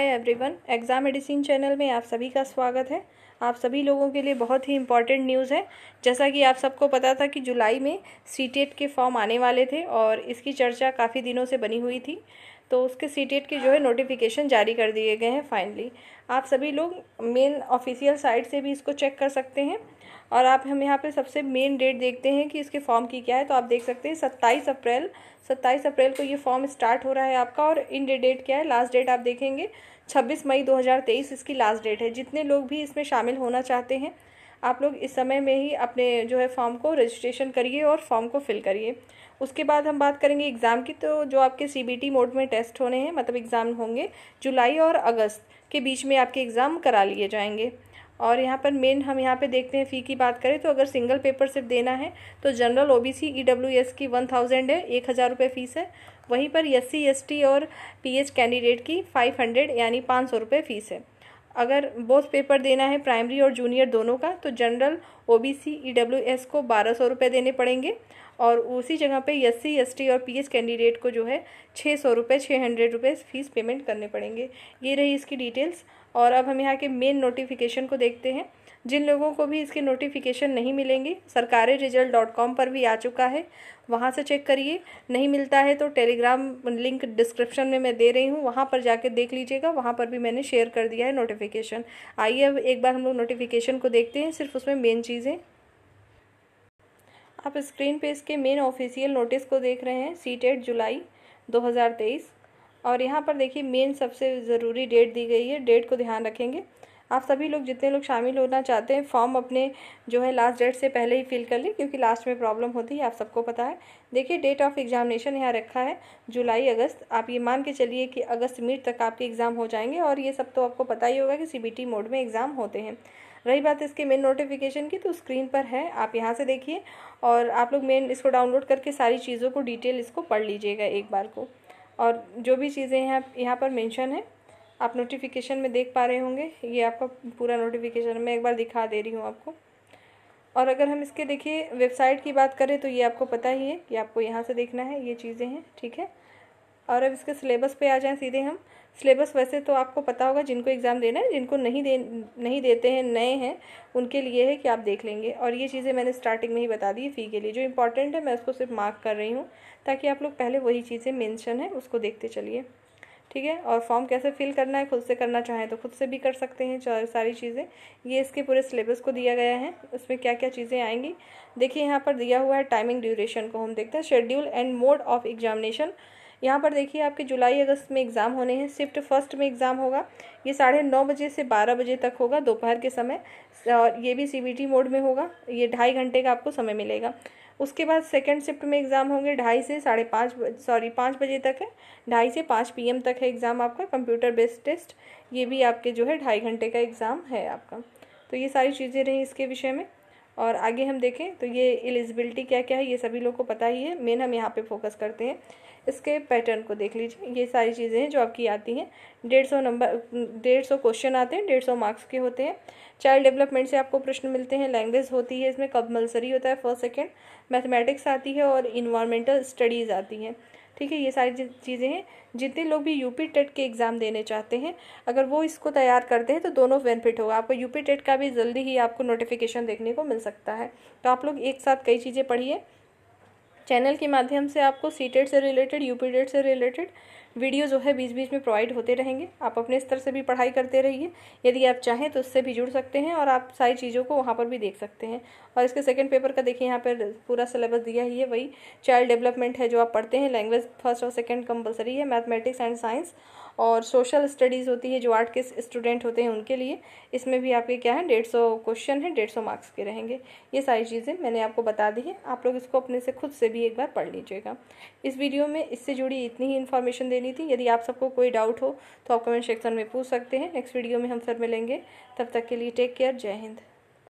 हाय everyone exam medicine channel में आप सभी का स्वागत है आप सभी लोगों के लिए बहुत ही इम्पॉर्टेंट न्यूज़ है जैसा कि आप सबको पता था कि जुलाई में सी e के फॉर्म आने वाले थे और इसकी चर्चा काफ़ी दिनों से बनी हुई थी तो उसके सी की जो है नोटिफिकेशन जारी कर दिए गए हैं फाइनली आप सभी लोग मेन ऑफिशियल साइट से भी इसको चेक कर सकते हैं और आप हम यहाँ पे सबसे मेन डेट देखते हैं कि इसके फॉर्म की क्या है तो आप देख सकते हैं सत्ताईस अप्रैल सत्ताईस अप्रैल को ये फॉर्म स्टार्ट हो रहा है आपका और इन डेट क्या है लास्ट डेट आप देखेंगे छब्बीस मई दो इसकी लास्ट डेट है जितने लोग भी इसमें शामिल होना चाहते हैं आप लोग इस समय में ही अपने जो है फॉर्म को रजिस्ट्रेशन करिए और फॉर्म को फिल करिए उसके बाद हम बात करेंगे एग्ज़ाम की तो जो आपके सी मोड में टेस्ट होने हैं मतलब एग्ज़ाम होंगे जुलाई और अगस्त के बीच में आपके एग्ज़ाम करा लिए जाएंगे और यहाँ पर मेन हम यहाँ पे देखते हैं फ़ी की बात करें तो अगर सिंगल पेपर सिर्फ देना है तो जनरल ओबीसी ईडब्ल्यूएस की वन थाउजेंड है एक हज़ार रुपये फ़ीस है वहीं पर एससी एसटी और पीएच कैंडिडेट की फाइव हंड्रेड यानी पाँच सौ रुपये फ़ीस है अगर बोथ पेपर देना है प्राइमरी और जूनियर दोनों का तो जनरल ओबीसी ईडब्ल्यूएस को बारह सौ रुपये देने पड़ेंगे और उसी जगह पे एससी एसटी और पीएच कैंडिडेट को जो है छः सौ रुपये छः हंड्रेड रुपये फीस पेमेंट करने पड़ेंगे ये रही इसकी डिटेल्स और अब हम यहाँ के मेन नोटिफिकेशन को देखते हैं जिन लोगों को भी इसके नोटिफिकेशन नहीं मिलेंगे सरकारी रिजल्ट डॉट कॉम पर भी आ चुका है वहाँ से चेक करिए नहीं मिलता है तो टेलीग्राम लिंक डिस्क्रिप्शन में मैं दे रही हूँ वहाँ पर जाके देख लीजिएगा वहाँ पर भी मैंने शेयर कर दिया है नोटिफिकेशन आइए अब एक बार हम लोग नोटिफिकेशन को देखते हैं सिर्फ उसमें मेन चीज़ें आप स्क्रीन पे इसके मेन ऑफिशियल नोटिस को देख रहे हैं सी टेट जुलाई 2023 और यहाँ पर देखिए मेन सबसे ज़रूरी डेट दी गई है डेट को ध्यान रखेंगे आप सभी लोग जितने लोग शामिल होना चाहते हैं फॉर्म अपने जो है लास्ट डेट से पहले ही फिल कर लें क्योंकि लास्ट में प्रॉब्लम होती है आप सबको पता है देखिए डेट ऑफ एग्जामिनेशन यहाँ रखा है जुलाई अगस्त आप ये मान के चलिए कि अगस्त मिड तक आपके एग्ज़ाम हो जाएंगे और ये सब तो आपको पता ही होगा कि सी मोड में एग्ज़ाम होते हैं रही बात इसके मेन नोटिफिकेशन की तो स्क्रीन पर है आप यहाँ से देखिए और आप लोग मेन इसको डाउनलोड करके सारी चीज़ों को डिटेल इसको पढ़ लीजिएगा एक बार को और जो भी चीज़ें हैं यहाँ पर मेंशन है आप नोटिफिकेशन में देख पा रहे होंगे ये आपका पूरा नोटिफिकेशन मैं एक बार दिखा दे रही हूँ आपको और अगर हम इसके देखिए वेबसाइट की बात करें तो ये आपको पता ही है कि आपको यहाँ से देखना है ये चीज़ें हैं ठीक है और अब इसके सिलेबस पे आ जाएं सीधे हम सिलेबस वैसे तो आपको पता होगा जिनको एग्ज़ाम देना है जिनको नहीं दे नहीं देते हैं नए हैं उनके लिए है कि आप देख लेंगे और ये चीज़ें मैंने स्टार्टिंग में ही बता दी फ़ी के लिए जो इंपॉर्टेंट है मैं उसको सिर्फ मार्क कर रही हूँ ताकि आप लोग पहले वही चीज़ें मेंशन है उसको देखते चलिए ठीक है और फॉर्म कैसे फिल करना है खुद से करना चाहें तो खुद से भी कर सकते हैं सारी चीज़ें ये इसके पूरे सिलेबस को दिया गया है उसमें क्या क्या चीज़ें आएंगी देखिए यहाँ पर दिया हुआ है टाइमिंग ड्यूरेशन को हम देखते हैं schedule and mode of examination यहाँ पर देखिए आपके जुलाई अगस्त में एग्ज़ाम होने हैं शिफ्ट फर्स्ट में एग्ज़ाम होगा ये साढ़े नौ बजे से बारह बजे तक होगा दोपहर के समय और ये भी सीबीटी मोड में होगा ये ढाई घंटे का आपको समय मिलेगा उसके बाद सेकेंड शिफ्ट में एग्ज़ाम होंगे ढाई से साढ़े पाँच सॉरी पाँच बजे तक है ढाई से पाँच पीएम तक है एग्ज़ाम आपका कंप्यूटर बेस्ड टेस्ट ये भी आपके जो है ढाई घंटे का एग्ज़ाम है आपका तो ये सारी चीज़ें रहीं इसके विषय में और आगे हम देखें तो ये एलिजिबिलिटी क्या क्या है ये सभी लोग को पता ही है मेन हम यहाँ पे फोकस करते हैं इसके पैटर्न को देख लीजिए ये सारी चीज़ें हैं जो आपकी आती हैं डेढ़ सौ नंबर डेढ़ सौ क्वेश्चन आते हैं डेढ़ सौ मार्क्स के होते हैं चाइल्ड डेवलपमेंट से आपको प्रश्न मिलते हैं लैंग्वेज होती है इसमें कंपल्सरी होता है फर्स्ट सेकेंड मैथमेटिक्स आती है और इन्वामेंटल स्टडीज़ आती हैं ठीक है ये सारी चीज़ें हैं जितने लोग भी यूपी टेट के एग्ज़ाम देने चाहते हैं अगर वो इसको तैयार करते हैं तो दोनों बेनिफिट होगा आपको यूपी टेट का भी जल्दी ही आपको नोटिफिकेशन देखने को मिल सकता है तो आप लोग एक साथ कई चीज़ें पढ़िए चैनल के माध्यम से आपको सी टेट से रिलेटेड यूपी टेट से रिलेटेड वीडियो जो है बीच बीच में प्रोवाइड होते रहेंगे आप अपने स्तर से भी पढ़ाई करते रहिए यदि आप चाहें तो उससे भी जुड़ सकते हैं और आप सारी चीज़ों को वहाँ पर भी देख सकते हैं और इसके सेकेंड पेपर का देखिए यहाँ पर पूरा सिलेबस दिया ही है वही चाइल्ड डेवलपमेंट है जो आप पढ़ते हैं लैंग्वेज फर्स्ट और सेकेंड कंपलसरी है मैथमेटिक्स एंड साइंस और सोशल स्टडीज़ होती है जो आर्ट के स्टूडेंट होते हैं उनके लिए इसमें भी आपके क्या है डेढ़ सौ क्वेश्चन है डेढ़ सौ मार्क्स के रहेंगे ये सारी चीज़ें मैंने आपको बता दी है आप लोग इसको अपने से खुद से भी एक बार पढ़ लीजिएगा इस वीडियो में इससे जुड़ी इतनी ही इन्फॉर्मेशन दे लेनी थी यदि आप सबको कोई डाउट हो तो आप कमेंट सेक्शन में पूछ सकते हैं नेक्स्ट वीडियो में हम सर मिलेंगे तब तक के लिए टेक केयर जय हिंद